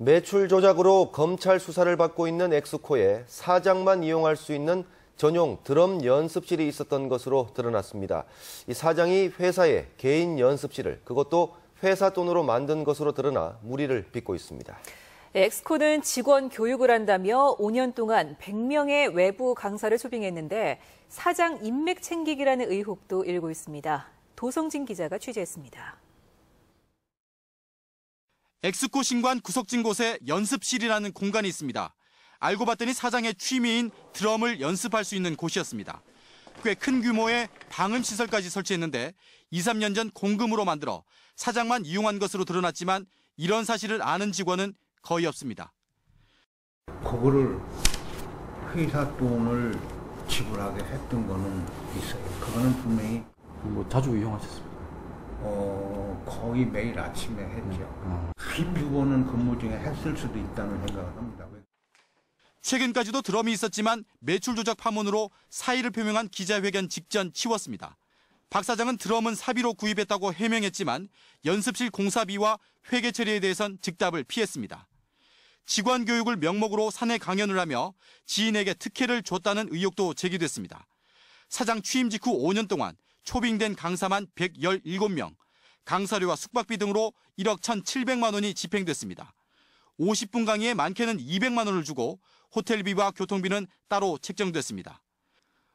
매출 조작으로 검찰 수사를 받고 있는 엑스코에 사장만 이용할 수 있는 전용 드럼 연습실이 있었던 것으로 드러났습니다. 이 사장이 회사의 개인 연습실을 그것도 회사 돈으로 만든 것으로 드러나 무리를 빚고 있습니다. 예, 엑스코는 직원 교육을 한다며 5년 동안 100명의 외부 강사를 초빙했는데 사장 인맥 챙기기라는 의혹도 일고 있습니다. 도성진 기자가 취재했습니다. 엑스코 신관 구석진 곳에 연습실이라는 공간이 있습니다. 알고 봤더니 사장의 취미인 드럼을 연습할 수 있는 곳이었습니다. 꽤 큰 규모의 방음 시설까지 설치했는데 2, 3년 전 공금으로 만들어 사장만 이용한 것으로 드러났지만 이런 사실을 아는 직원은 거의 없습니다. 그거를 회사 돈을 지불하게 했던 거는 있어요. 그거는 분명히 뭐 자주 이용하셨습니까? 어, 거의 매일 아침에 했죠. 음. 음. 비비고는 근무 중에 했을 수도 있다는 생각을 합니다. 최근까지도 드럼이 있었지만 매출 조작 파문으로 사의를 표명한 기자회견 직전 치웠습니다. 박 사장은 드럼은 사비로 구입했다고 해명했지만 연습실 공사비와 회계 처리에 대해선 즉답을 피했습니다. 직원 교육을 명목으로 사내 강연을 하며 지인에게 특혜를 줬다는 의혹도 제기됐습니다. 사장 취임 직후 5년 동안 초빙된 강사만 117명, 강사료와 숙박비 등으로 1억 1,700만 원이 집행됐습니다. 50분 강의에 많게는 200만 원을 주고 호텔비와 교통비는 따로 책정됐습니다.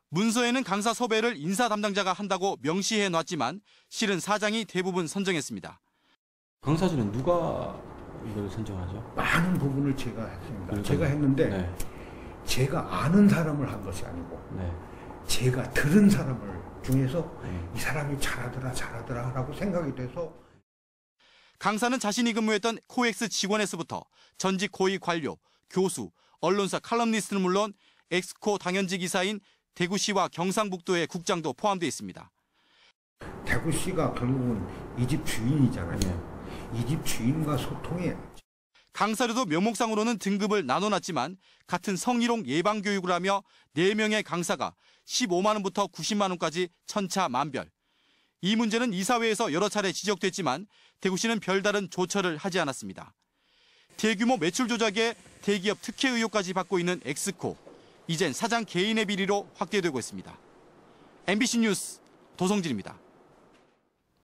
문서에는 강사 섭외를 인사 담당자가 한다고 명시해 놨지만 실은 사장이 대부분 선정했습니다. 강사진은 누가 이걸 선정하죠? 많은 부분을 제가 했습니다. 그러니 그렇죠. 제가 했는데 네. 제가 아는 사람을 한 것이 아니고 네. 제가 들은 사람을 중에서 네. 이 사람이 잘하더라 잘하더라라고 생각이 돼서 강사는 자신이 근무했던 코엑스 직원에서부터 전직 고위 관료, 교수, 언론사 칼럼니스트는 물론 엑스코 당연직 이사인 대구시와 경상북도의 국장도 포함되어 있습니다. 대구시가 결국은 이 집 주인이잖아요. 네. 이집 주인과 소통에 강사료도 명목상으로는 등급을 나눠놨지만 같은 성희롱 예방교육을 하며 4명의 강사가 15만 원부터 90만 원까지 천차만별. 이 문제는 이사회에서 여러 차례 지적됐지만 대구시는 별다른 조처를 하지 않았습니다. 대규모 매출 조작에 대기업 특혜 의혹까지 받고 있는 엑스코. 이젠 사장 개인의 비리로 확대되고 있습니다. MBC 뉴스 도성진입니다.